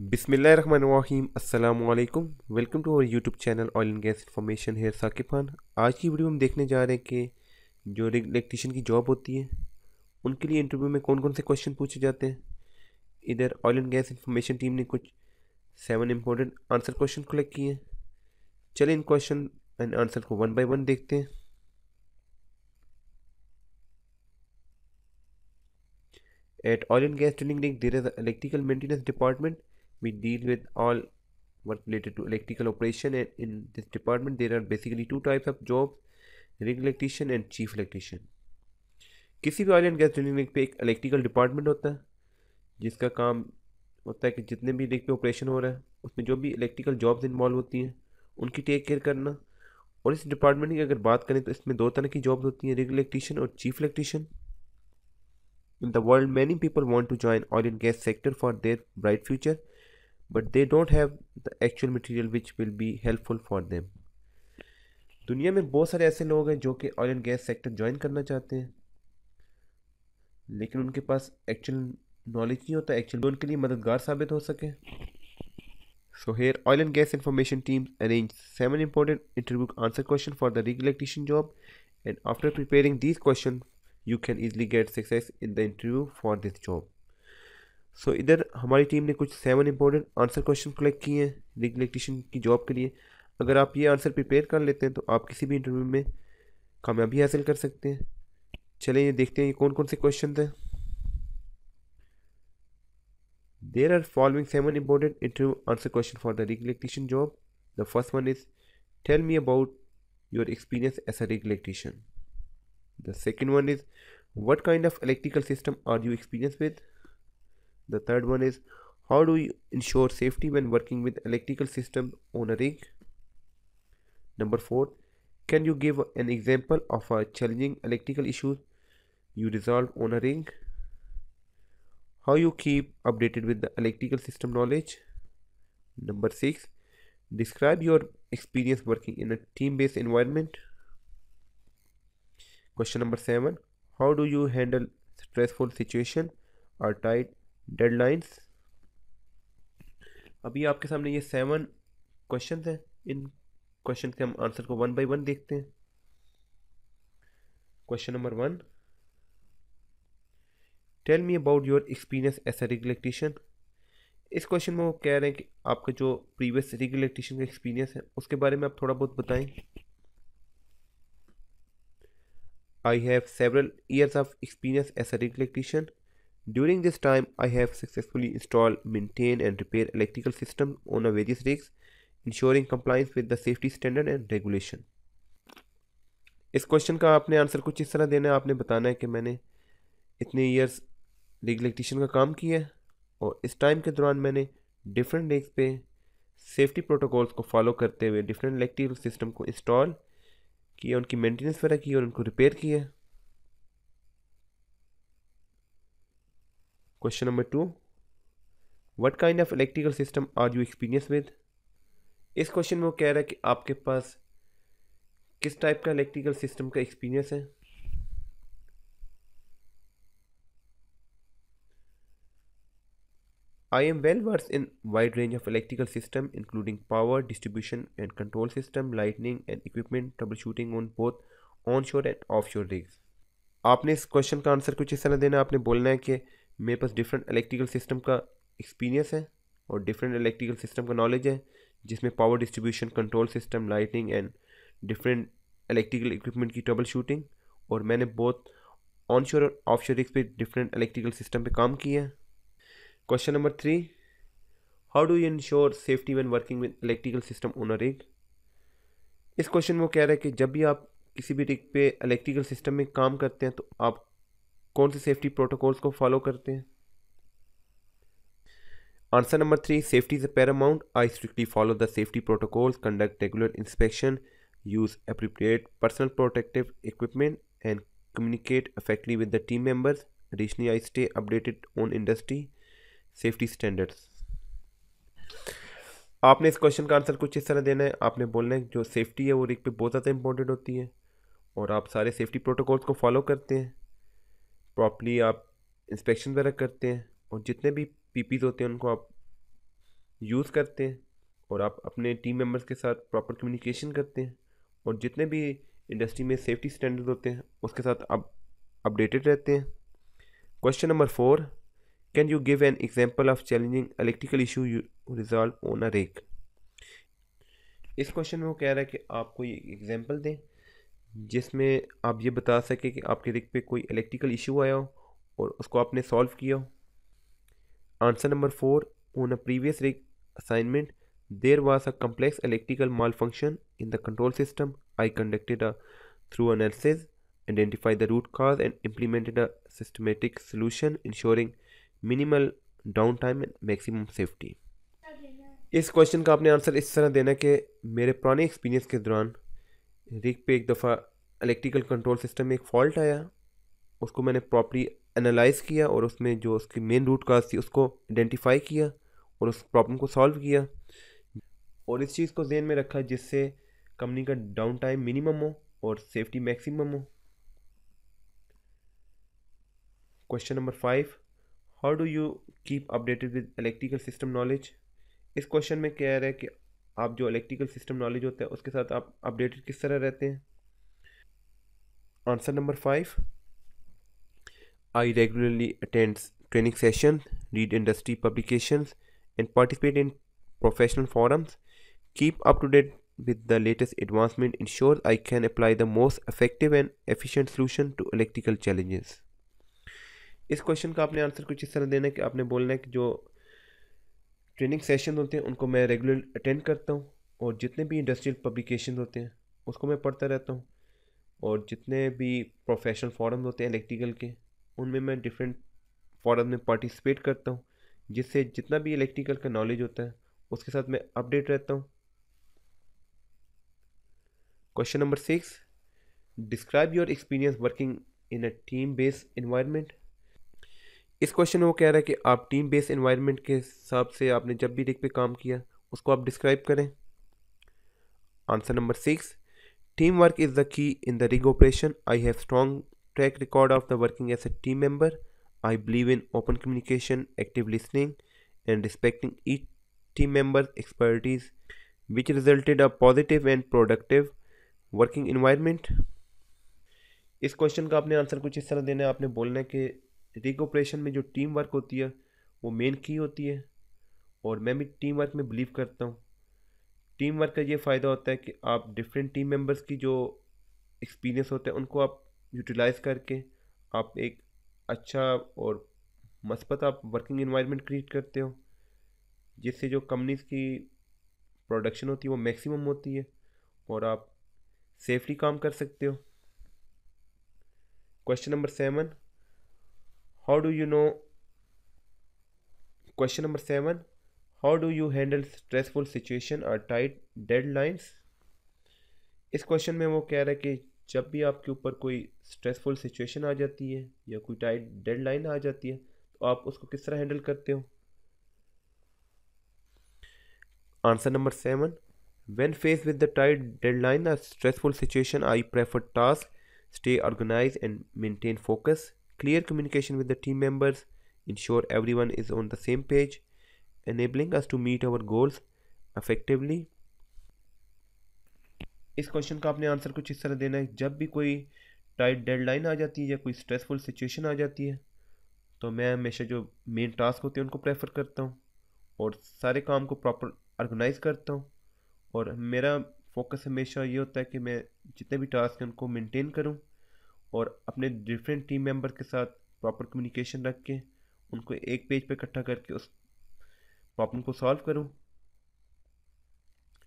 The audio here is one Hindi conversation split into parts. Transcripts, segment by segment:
हम्म। बिसमीम अल्लाम welcome to our YouTube channel oil and gas information here Saqib Khan आज की वीडियो में हम देखने जा रहे हैं कि जो इलेक्ट्रीशियन की जॉब होती है उनके लिए इंटरव्यू में कौन कौन से क्वेश्चन पूछे जाते हैं इधर oil and gas information team ने कुछ seven important answer question collect किए हैं चलिए इन क्वेश्चन एंड आंसर को वन बाई वन देखते हैं at oil and gas training Link, there is an electrical we deal with all work related to electrical operation and in this department there are basically two types of jobs rig electrician and chief electrician किसी भी oil and gas drilling rig पे एक इलेक्ट्रिकल डिपार्टमेंट होता है जिसका काम होता है कि जितने भी रिंग पे ऑपरेशन हो रहा है उसमें जो भी इलेक्ट्रिकल जॉब्स इन्वॉल्व होती हैं उनकी टेक केयर करना और इस डिपार्टमेंट की अगर बात करें तो इसमें दो तरह की जॉब्स होती हैं रिंग इलेक्ट्रीशियन और chief electrician in the world many people want to join oil and gas sector for their bright future but they don't have the actual material which will be helpful for them दुनिया में बहुत सारे ऐसे लोग हैं जो कि oil and gas sector join करना चाहते हैं लेकिन उनके पास एक्चुअल नॉलेज नहीं होता एक्चुअल उनके लिए मददगार साबित हो सके so here oil and gas information team arrange seven important interview answer question for the rig electrician job and after preparing this question you can easily get success in the interview for this job so so, इधर हमारी टीम ने कुछ seven important answer question collect किए हैं इलेक्ट्रिशियन की जॉब के लिए अगर आप ये आंसर प्रिपेयर कर लेते हैं तो आप किसी भी इंटरव्यू में कामयाबी हासिल कर सकते हैं चलें ये देखते हैं ये कौन कौन से क्वेश्चन हैं there are following seven important interview answer question for the rig electrician job the first one is tell me about your experience as a rig electrician the second one is what kind of electrical system are you experience with The third one is how do you ensure safety when working with electrical system on a rig? Number four, can you give an example of a challenging electrical issue you resolved on a rig? How you keep updated with the electrical system knowledge? Number six, describe your experience working in a team-based environment. Question number seven, how do you handle stressful situation or tight deadlines अभी आपके सामने ये सेवन क्वेश्चन हैं इन क्वेश्चन के हम आंसर को वन बाई वन देखते हैं question number one tell me about your experience as a rig electrician इस क्वेश्चन में वो कह रहे हैं कि आपका जो प्रीवियस रेगुलेटिशन का एक्सपीरियंस है उसके बारे में आप थोड़ा बहुत बताएं I have several years of experience as a rig electrician During this time, I have successfully installed, maintained and repaired electrical systems on a various rigs, ensuring compliance with the safety standard and regulation. इस क्वेश्चन का आपने आंसर कुछ इस तरह देना है आपने बताना है कि मैंने इतने इयर्स रिग इलेक्ट्रिशियन का काम किया है और इस टाइम के दौरान मैंने डिफरेंट रिग्स पे सेफ्टी प्रोटोकॉल्स को फॉलो करते हुए डिफरेंट इलेक्ट्रिकल सिस्टम को इंस्टॉल किया उनकी मेंटेनेंस वगैरह की और उनको रिपेयर किया Question number 2 What kind of electrical system are you experienced with? इस क्वेश्चन में वो कह रहा है कि आपके पास किस टाइप का इलेक्ट्रिकल सिस्टम का एक्सपीरियंस है I am well versed in wide range of electrical system including power distribution and control system lightning and equipment troubleshooting on both onshore and offshore rigs आपने इस क्वेश्चन का आंसर कुछ इस तरह देना आपने बोलना है कि मेरे पास डिफरेंट इलेक्ट्रिकल सिस्टम का एक्सपीरियंस है और डिफरेंट इलेक्ट्रिकल सिस्टम का नॉलेज है जिसमें power distribution control system lighting and different electrical equipment की ट्रबल शूटिंग और मैंने बहुत ऑन शोर और ऑफ शोर पे डिफरेंट इलेक्ट्रिकल सिस्टम पे काम किया है question number three how do you ensure safety when working with electrical system on a rig इस क्वेश्चन में वो कह रहा है कि जब भी आप किसी भी रिग पे इलेक्ट्रिकल सिस्टम में काम करते हैं तो आप कौन से सेफ्टी प्रोटोकॉल्स को फॉलो करते हैं answer number three safety is a paramount I strictly follow the safety protocols conduct regular inspection use appropriate personal protective equipment and communicate effectively with the team members additionally I stay updated on industry safety standards आपने इस क्वेश्चन का आंसर कुछ इस तरह देना है आपने बोलना है जो सेफ्टी है वो रिक पे बहुत ज़्यादा इंपॉर्टेंट होती है और आप सारे सेफ्टी प्रोटोकॉल्स को फॉलो करते हैं प्रॉपरली आप इंस्पेक्शन वगैरह करते हैं और जितने भी पीपीज होते हैं उनको आप यूज़ करते हैं और आप अपने टीम मेंबर्स के साथ प्रॉपर कम्युनिकेशन करते हैं और जितने भी इंडस्ट्री में सेफ्टी स्टैंडर्ड होते हैं उसके साथ आप अपडेटेड रहते हैं question number four can you give an example of challenging electrical issue you resolve on a rig इस क्वेश्चन में वो कह रहा है कि आप कोई एग्जाम्पल दें जिसमें आप ये बता सकें कि आपके रिक पे कोई इलेक्ट्रिकल इशू आया हो और उसको आपने सॉल्व किया हो answer number four on a previous rig assignment there was a complex electrical malfunction in the control system I conducted a thorough identify the root cause and implemented a systematic solution ensuring minimal downtime and maximum safety इस क्वेश्चन का आपने आंसर इस तरह देना कि मेरे पुराने एक्सपीरियंस के दौरान रिग पे एक दफ़ा इलेक्ट्रिकल कंट्रोल सिस्टम में एक फॉल्ट आया उसको मैंने प्रॉपरली एनालाइज किया और उसमें जो उसकी मेन रूट काज थी उसको आइडेंटिफाई किया और उस प्रॉब्लम को सॉल्व किया और इस चीज़ को जेन में रखा जिससे कंपनी का डाउन टाइम मिनिमम हो और सेफ्टी मैक्सिमम हो question number five how do you keep updated with electrical system knowledge इस क्वेश्चन में कह रहा है कि आप जो इलेक्ट्रिकल सिस्टम नॉलेज होता है उसके साथ आप अपडेटेड किस तरह रहते हैं answer number five I regularly attends training session read industry publication and participate in professional forums keep up to date with the latest advancement ensure I can apply the most effective and efficient solution to electrical challenges इस क्वेश्चन का आपने आंसर कुछ इस तरह देना है कि आपने बोलना है कि जो ट्रेनिंग सेशन होते हैं उनको मैं रेगुलर अटेंड करता हूँ और जितने भी इंडस्ट्रियल पब्लिकेशन होते हैं उसको मैं पढ़ता रहता हूँ और जितने भी प्रोफेशनल फॉरम होते हैं इलेक्ट्रिकल के उनमें मैं डिफरेंट फॉरम में पार्टिसिपेट करता हूँ जिससे जितना भी इलेक्ट्रिकल का नॉलेज होता है उसके साथ मैं अपडेट रहता हूँ question number six describe your experience working in a team based environment इस क्वेश्चन में वो कह रहा है कि आप टीम बेस्ड इन्वायरमेंट के हिसाब से आपने जब भी रिक पे काम किया उसको आप डिस्क्राइब करें answer number six team work is the key in the rig operation I have strong track record of the working as a team member I believe in open communication active listening and respecting each team member expertise which resulted a positive and productive working environment इस क्वेश्चन का आपने आंसर कुछ इस तरह देना है आपने बोलना है कि रिग ऑपरेशन में जो टीम वर्क होती है वो मेन की होती है और मैं भी टीम वर्क में बिलीव करता हूँ टीम वर्क का ये फ़ायदा होता है कि आप डिफरेंट टीम मेंबर्स की जो एक्सपीरियंस होता है उनको आप यूटिलाइज करके आप एक अच्छा और मस्बत आप वर्किंग इन्वायरमेंट क्रिएट करते हो जिससे जो कंपनीज की प्रोडक्शन होती है वो मैक्सिमम होती है और आप सेफली काम कर सकते हो question number seven how do you know question number 7 how do you handle stressful situation or tight deadlines इस क्वेश्चन में वो कह रहे हैं कि जब भी आपके ऊपर कोई स्ट्रेसफुल सिचुएशन आ जाती है या कोई टाइट डेडलाइन आ जाती है तो आप उसको किस तरह हैंडल करते हो answer number seven when face with the tight deadline stressful situation I prefer task stay organise and maintain focus clear communication with the team members, ensure everyone is on the same page, enabling us to meet our goals effectively. इस क्वेश्चन का आपने आंसर कुछ इस तरह देना है जब भी कोई टाइट डेडलाइन आ जाती है या कोई स्ट्रेसफुल सिचुएशन आ जाती है तो मैं हमेशा जो मेन टास्क होते हैं उनको प्रेफर करता हूँ और सारे काम को प्रॉपर ऑर्गेनाइज करता हूँ और मेरा फोकस हमेशा ये होता है कि मैं जितने भी टास्क हैं उनको मेंटेन करूँ और अपने डिफरेंट टीम मेंबर के साथ प्रॉपर कम्युनिकेशन रख के उनको एक पेज पे इकट्ठा करके उस प्रॉब्लम को सॉल्व करूँ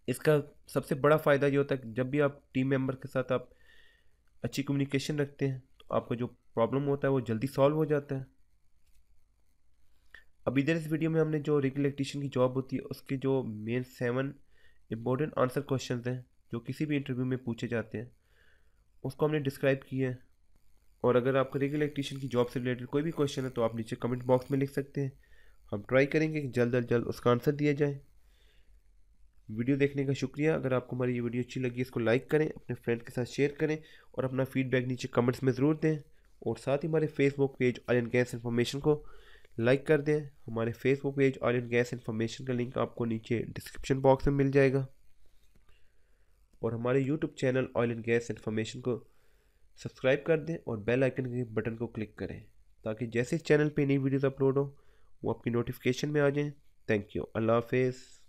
इसका सबसे बड़ा फ़ायदा ये होता है कि जब भी आप टीम मेंबर के साथ आप अच्छी कम्युनिकेशन रखते हैं तो आपका जो प्रॉब्लम होता है वो जल्दी सॉल्व हो जाता है अब इधर इस वीडियो में हमने जो रिकलेक्टिशन की जॉब होती है उसके जो main seven important answer question हैं जो किसी भी इंटरव्यू में पूछे जाते हैं उसको हमने डिस्क्राइब किया है और अगर आपको रेगुलर इलेक्ट्रीशियन की जॉब से रिलेटेड कोई भी क्वेश्चन है तो आप नीचे कमेंट बॉक्स में लिख सकते हैं हम ट्राई करेंगे कि जल्द अज जल्द उसका आंसर दिया जाए वीडियो देखने का शुक्रिया अगर आपको हमारी ये वीडियो अच्छी लगी इसको लाइक करें अपने फ्रेंड के साथ शेयर करें और अपना फीडबैक नीचे कमेंट्स में ज़रूर दें और साथ ही हमारे Facebook page oil and gas information को लाइक कर दें हमारे Facebook page oil and gas information का लिंक आपको नीचे डिस्क्रिप्शन बॉक्स में मिल जाएगा और हमारे YouTube channel oil and gas information को सब्सक्राइब कर दें और बेल आइकन के बटन को क्लिक करें ताकि जैसे चैनल पे नई वीडियोस अपलोड हो वो आपकी नोटिफिकेशन में आ जाएं थैंक यू अल्लाह हाफिज़